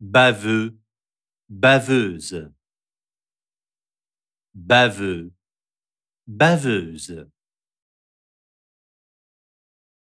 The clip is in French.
baveux, baveuse, baveux, baveuse.